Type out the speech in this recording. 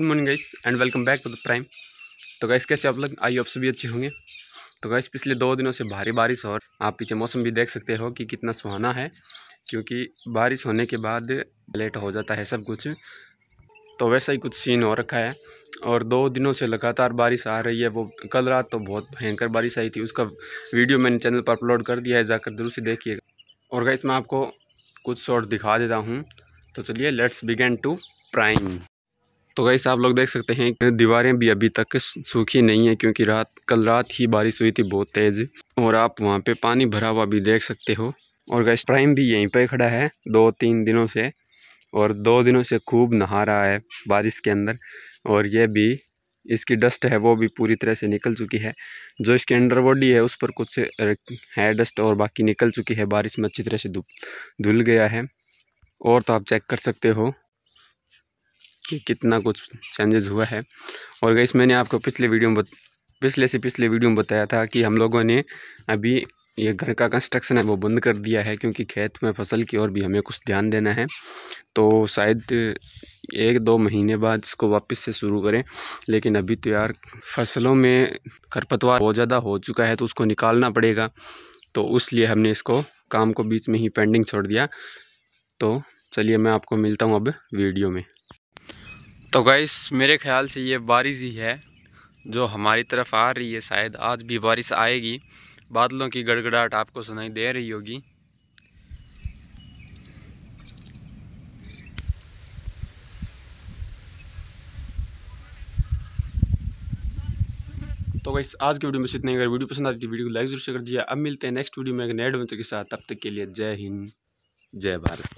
good morning guys and welcome back to the prime तो guys कैसे आप लोग आई आप सभी अच्छे होंगे तो गाइस पिछले दो दिनों से भारी बारिश और आप पीछे मौसम भी देख सकते हो कि कितना सुहाना है क्योंकि बारिश होने के बाद लेट हो जाता है सब कुछ तो वैसा ही कुछ सीन हो रखा है और दो दिनों से लगातार बारिश आ रही है वो कल रात तो बहुत भयंकर बारिश आई थी उसका वीडियो मैंने चैनल पर अपलोड कर दिया है जाकर जरूर से देखिएगा और गाइस मैं आपको कुछ शॉर्ट दिखा देता हूँ तो चलिए लेट्स बिगेन टू प्राइम तो गैस आप लोग देख सकते हैं कि दीवारें भी अभी तक सूखी नहीं है क्योंकि रात कल रात ही बारिश हुई थी बहुत तेज़ और आप वहाँ पे पानी भरा हुआ भी देख सकते हो और गैस प्राइम भी यहीं पे खड़ा है दो तीन दिनों से और दो दिनों से खूब नहा रहा है बारिश के अंदर और यह भी इसकी डस्ट है वो भी पूरी तरह से निकल चुकी है जो इसके अंडर बॉडी है उस पर कुछ है डस्ट और बाकी निकल चुकी है बारिश में अच्छी तरह से धुल गया है और तो आप चेक कर सकते हो कि कितना कुछ चेंजेस हुआ है और गई मैंने आपको पिछले वीडियो में पिछले से पिछले वीडियो में बताया था कि हम लोगों ने अभी ये घर का कंस्ट्रक्शन है वो बंद कर दिया है क्योंकि खेत में फसल की ओर भी हमें कुछ ध्यान देना है तो शायद एक दो महीने बाद इसको वापस से शुरू करें लेकिन अभी तो यार फसलों में खरपतवार बहुत ज़्यादा हो चुका है तो उसको निकालना पड़ेगा तो उस लिए हमने इसको काम को बीच में ही पेंडिंग छोड़ दिया तो चलिए मैं आपको मिलता हूँ अब वीडियो में तो गाइस मेरे ख्याल से ये बारिश ही है जो हमारी तरफ आ रही है शायद आज भी बारिश आएगी बादलों की गड़गड़ाहट आपको सुनाई दे रही होगी तो गाइस आज की वीडियो में इतना अगर वीडियो पसंद आती है तो वीडियो को लाइक जरूर से कर दिया अब मिलते हैं नेक्स्ट वीडियो में एक नए एडवेंचर के साथ तब तक के लिए जय हिंद जय भारत